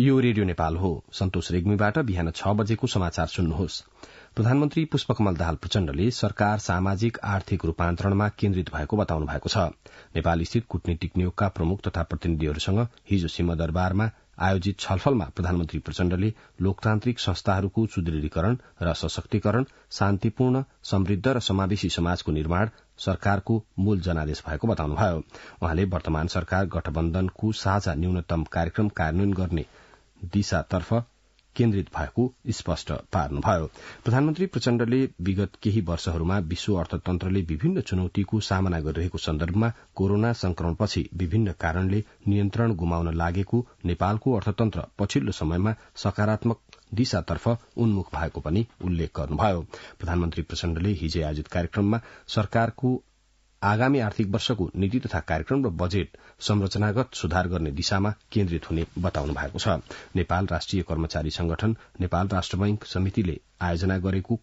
यो रेडियो नेपाल हो सन्तोष रेग्मीबाट बिहान छ बजेको समाचार सुन्नुहोस् प्रधानमन्त्री पुष्पकमल दाहाल प्रचण्डले सरकार सामाजिक आर्थिक रूपान्तरणमा केन्द्रित भएको बताउनु भएको छ नेपाल स्थित कूटनीतिक नियोगका प्रमुख तथा प्रतिनिधिहरूसँग हिजो सिंहदरबारमा आयोजित छलफलमा प्रधानमन्त्री प्रचण्डले लोकतान्त्रिक संस्थाहरूको सुदृढीकरण र सशक्तिकरण शान्तिपूर्ण समृद्ध र समावेशी समाजको निर्माण सरकारको मूल जनादेश भएको बताउनुभयो उहाँले वर्तमान सरकार गठबन्धनको साझा न्यूनतम कार्यक्रम कार्यान्वयन गर्ने दिशातर्फ केन्द्रित भएको स्पष्ट पार्नुभयो प्रधानमन्त्री प्रचण्डले विगत केही वर्षहरूमा विश्व अर्थतन्त्रले विभिन्न चुनौतीको सामना गरिरहेको सन्दर्भमा कोरोना संक्रमणपछि विभिन्न कारणले नियन्त्रण गुमाउन लागेको नेपालको अर्थतन्त्र पछिल्लो समयमा सकारात्मक दिशातर्फ उन्मुख भएको पनि उल्लेख गर्नुभयो प्रधानमन्त्री प्रचण्डले हिजै आयोजित कार्यक्रममा सरकारको आगामी आर्थिक वर्षको नीति तथा कार्यक्रम र बजेट संरचनागत सुधार गर्ने दिशामा केन्द्रित हुने बताउनु भएको छ नेपाल राष्ट्रिय कर्मचारी संगठन नेपाल राष्ट्र बैंक समितिले आयोजना गरेको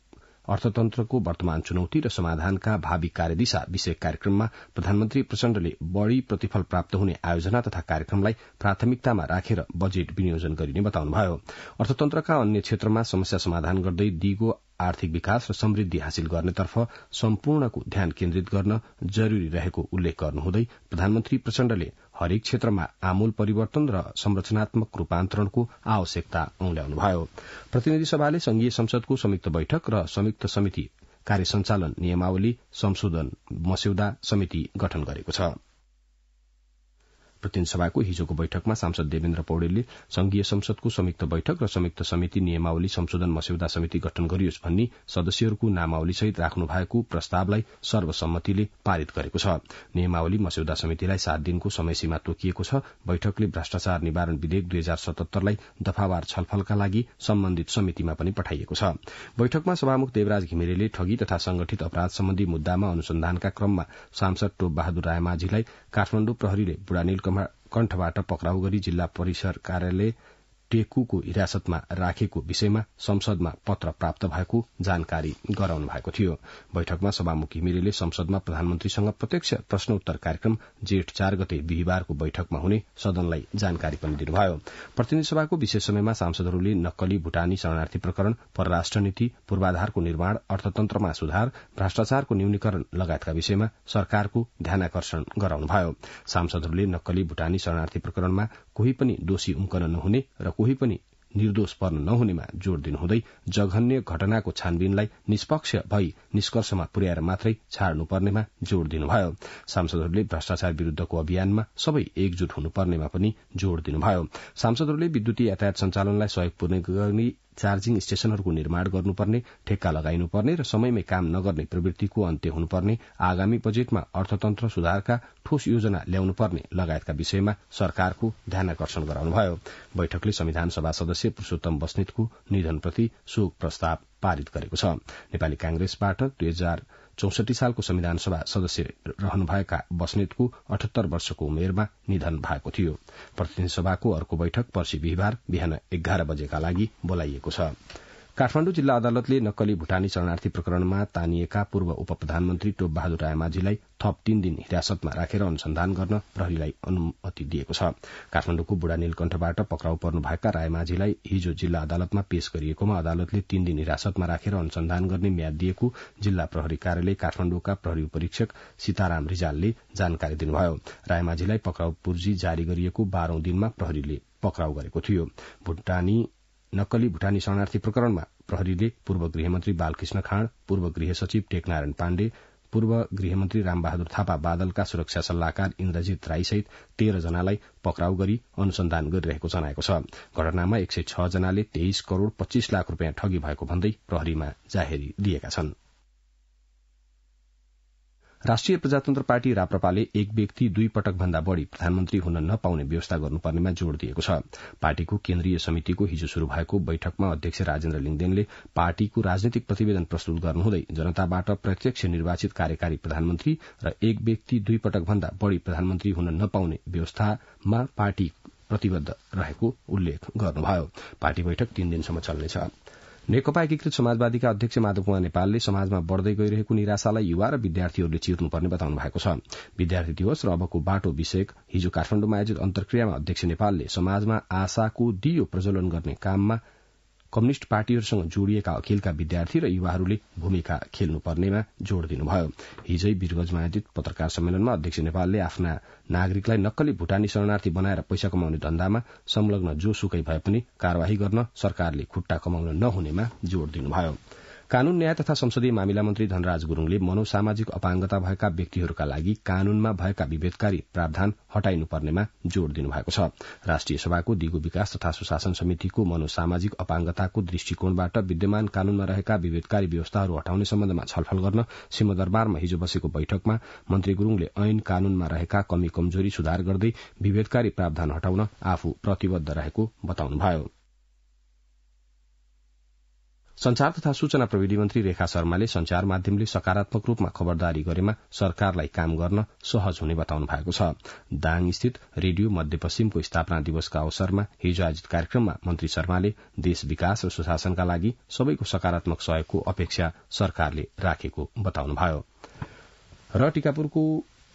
अर्थतन्त्रको वर्तमान चुनौती र समाधानका भावी कार्यदिशा विषय कार्यक्रममा प्रधानमन्त्री प्रचण्डले बढ़ी प्रतिफल प्राप्त हुने आयोजना तथा कार्यक्रमलाई प्राथमिकतामा राखेर बजेट विनियोजन गरिने बताउनुभयो अर्थतन्त्रका अन्य क्षेत्रमा समस्या समाधान गर्दै दिगो आर्थिक विकास र समृद्धि हासिल गर्नेतर्फ सम्पूर्णको ध्यान केन्द्रित गर्न जरूरी रहेको उल्लेख गर्नुहुँदै प्रधानमन्त्री प्रचण्डले हरेक क्षेत्रमा आमूल परिवर्तन र संरचनात्मक रूपान्तरणको आवश्यकता औंल्याउनुभयो प्रतिनिधि सभाले संघीय संसदको संयुक्त बैठक र संयुक्त समिति कार्य संचालन नियमावली संशोधन मस्यौदा समिति गठन गरेको छ प्रतिनिधि सभाको हिजोको बैठकमा सांसद देवेन्द्र पौडेलले संघीय संसदको संयुक्त बैठक र संयुक्त समिति नियमावली संशोधन मस्यौदा समिति गठन गरियोस् भन्ने सदस्यहरूको नामावली सहित राख्नु भएको प्रस्तावलाई सर्वसम्मतिले पारित गरेको छ नियमावली मस्यौदा समितिलाई सात दिनको समयसीमा तोकिएको छ बैठकले भ्रष्टाचार निवारण विधेयक दुई हजार सतहत्तरलाई दफावार छलफलका लागि सम्बन्धित समितिमा पनि पठाइएको छ बैठकमा सभामुख देवराज घिमिरेले ठगी तथा संगठित अपराध सम्बन्धी मुद्दामा अनुसन्धानका क्रममा सांसद टोप बहादुर रायमाझीलाई काठमाण्डु प्रहरीले बुढानील कण्ठबाट पक्राउ गरी जिल्ला परिसर कार्यालय टेक्कूको हिरासतमा राखेको विषयमा संसदमा पत्र प्राप्त भएको जानकारी गराउनु भएको थियो बैठकमा सभामुखी घिमिरेले संसदमा प्रधानमन्त्रीसँग प्रत्यक्ष प्रश्नोत्तर कार्यक्रम जेठ चार गते बिहिबारको बैठकमा हुने सदनलाई जानकारी पनि दिनुभयो प्रतिनिधि सभाको विशेष समयमा सांसदहरूले नक्कली भूटानी शरणार्थी प्रकरण परराष्ट्र नीति पूर्वाधारको निर्माण अर्थतन्त्रमा सुधार भ्रष्टाचारको न्यूनीकरण लगायतका विषयमा सरकारको ध्यानकर्षण गराउनुभयो सांसदहरूले नक्कली भूटानी शरणार्थी प्रकरणमा कोही पनि दोषी उम्कन नहुने र को कोही पनि निर्दोष पर्न नहुनेमा जोड़ दिनुहुँदै जघन्य घटनाको छानबिनलाई निष्पक्ष भई निष्कर्षमा पुर्याएर मात्रै छाड्नुपर्नेमा जोड़ दिनुभयो सांसदहरूले भ्रष्टाचार विरूद्धको अभियानमा सबै एकजुट हुनुपर्नेमा पनि जोड़ दिनुभयो सांसदहरूले विद्युतीय यातायात सञ्चालनलाई सहयोग पुर्ने चार्जिङ स्टेशनहरूको निर्माण गर्नुपर्ने ठेक्का लगाइनुपर्ने र समयमै काम नगर्ने प्रवृत्तिको अन्त्य हुनुपर्ने आगामी बजेटमा अर्थतन्त्र सुधारका ठोस योजना ल्याउनुपर्ने लगायतका विषयमा सरकारको ध्यानकर्षण गराउनुभयो बैठकले संविधान सभा सदस्य पुरूषोत्तम बस्नेतको निधनप्रति शोक प्रस्ताव पारित गरेको छ नेपाली कांग्रेसबाट दुई चौसठी सालको संविधान सभा सदस्य रहनुभएका बस्नेतको अठहत्तर वर्षको उमेरमा निधन भएको थियो प्रतिनिधि सभाको अर्को बैठक पर्सि बिहिबार बिहान एघार बजेका लागि बोलाइएको छ काठमाडौँ जिल्ला अदालतले नक्कली भूटानी शरणार्थी प्रकरणमा तानिएका पूर्व उप प्रधानमन्त्री बहादुर रायमाझीलाई थप तीन दिन हिरासतमा राखेर अनुसन्धान गर्न प्रहरीलाई अनुमति दिएको छ काठमाडौँको बुढा नीलकण्ठबाट पक्राउ पर्नुभएका रायमाझीलाई हिजो जिल्ला अदालतमा पेश गरिएकोमा अदालतले तीन दिन हिरासतमा राखेर अनुसन्धान गर्ने म्याद दिएको जिल्ला प्रहरी कार्यालय काठमाडौँका प्रहरी उपरीक्षक सीताराम रिजालले जानकारी दिनुभयो रायमाझीलाई पक्राउ पूर्जी जारी गरिएको बाह्रौं दिनमा प्रहरीले पक्राउ गरेको थियो भूटानी नक्कली भूटानी शरणार्थी प्रकरणमा प्रहरीले पूर्व गृहमन्त्री बालकृष्ण खाँड पूर्व गृह सचिव टेकनारायण पाण्डे पूर्व गृहमन्त्री रामबहादुर थापा बादलका सुरक्षा सल्लाहकार इन्द्रजित राईसहित तेह्र जनालाई पक्राउ गरी अनुसन्धान गरिरहेको जनाएको छ घटनामा एक सय छ जनाले तेइस करोड़ पच्चीस लाख रूपियाँ ठगी भएको भन्दै प्रहरीमा जाहेरी दिएका छनृ राष्ट्रिय प्रजातन्त्र पार्टी राप्रपाले एक व्यक्ति दुई पटक भन्दा बढ़ी प्रधानमन्त्री हुन नपाउने व्यवस्था गर्नुपर्नेमा जोड़ दिएको छ पार्टीको केन्द्रीय समितिको हिजो शुरू भएको बैठकमा अध्यक्ष राजेन्द्र लिङदेनले पार्टीको राजनैतिक प्रतिवेदन प्रस्तुत गर्नुहुँदै जनताबाट प्रत्यक्ष निर्वाचित कार्यकारी प्रधानमन्त्री र एक व्यक्ति दुई पटक भन्दा बढ़ी प्रधानमन्त्री हुन नपाउने व्यवस्थामा पार्टी प्रतिबद्ध रहेको उल्लेख गर्नुभयो पार्टी बैठक तीन दिनसम्म चल्नेछ नेकपा एकीकृत समाजवादीका अध्यक्ष माधव कुमार नेपालले समाजमा बढ़दै गइरहेको निराशालाई युवा र विद्यार्थीहरूले चिर्नुपर्ने बताउनु भएको छ विद्यार्थी दिवस र अबको बाटो विषय हिजो काठमाण्डुमा आयोजित अन्तर्क्रियामा अध्यक्ष नेपालले समाजमा आशाको दियो प्रज्वलन गर्ने काममा कम्युनिष्ट पार्टीहरूसँग जोड़िएका अखिलका विद्यार्थी र युवाहरूले भूमिका खेल्नुपर्नेमा जोड़ दिनुभयो हिजै वीरगंजमा आयोजित पत्रकार सम्मेलनमा अध्यक्ष नेपालले आफ्ना नागरिकलाई नक्कली भूटानी शरणार्थी बनाएर पैसा कमाउने धन्दामा संलग्न जोसुकै भए पनि कार्यवाही गर्न सरकारले खुट्टा कमाउन नहुनेमा जोड़ दिनुभयो कानून न्याय तथा संसदीय मामिला मन्त्री धनराज गुरूङले मनोसामाजिक अपाङ्गता भएका व्यक्तिहरूका लागि कानूनमा भएका विभेदकारी प्रावधान हटाइनुपर्नेमा जोड़ दिनुभएको छ राष्ट्रिय सभाको दिगो विकास तथा सुशासन समितिको मनोसामाजिक अपाङ्गताको दृष्टिकोणबाट विद्यमान कानूनमा रहेका विभेदकारी व्यवस्थाहरू हटाउने सम्बन्धमा छलफल गर्न सिंहदरबारमा हिजो बसेको बैठकमा मन्त्री गुरूङले ऐन कानूनमा रहेका कमी कमजोरी सुधार गर्दै विभेदकारी प्रावधान हटाउन आफू प्रतिबद्ध रहेको बताउनुभयो संचार तथा सूचना प्रविधि मन्त्री रेखा शर्माले संचार माध्यमले सकारात्मक रूपमा खबरदारी गरेमा सरकारलाई काम गर्न सहज हुने बताउनु भएको छ दाङ स्थित रेडियो मध्यपश्चिमको स्थापना दिवसका अवसरमा हिजो आयोजित कार्यक्रममा मन्त्री शर्माले देश विकास र सुशासनका लागि सबैको सकारात्मक सहयोगको अपेक्षा सरकारले राखेको बताउनुभयो र टिकापुरको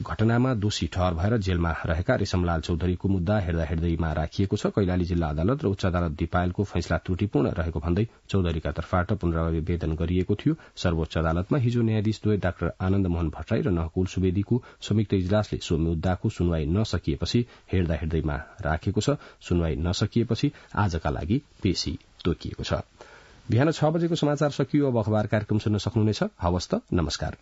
घटनामा दोषी ठहर भएर जेलमा रहेका रेशमलाल चौधरीको मुद्दा हेर्दा हेर्दैमा राखिएको छ कैलाली जिल्ला अदालत र उच्च अदालत दिपायलको फैसला त्रुटिपूर्ण रहेको भन्दै चौधरीका तर्फबाट पुनरावेदन गरिएको थियो सर्वोच्च अदालतमा हिजो न्यायाधीश न्यायाधीशद्वय डाक्टर आनन्द मोहन भट्टराई र नहकुल सुवेदीको संयुक्त इजलासले सो मुद्दाको सुनवाई नसकिएपछि हेर्दा हेर्दैमा राखेको छ सुनवाई नसकिएपछि आजका लागि पेशी तोकिएको छ बिहान छ बजेको समाचार सकियो अब अखबार कार्यक्रम सुन्न सक्नुहुनेछ हवस् नमस्कार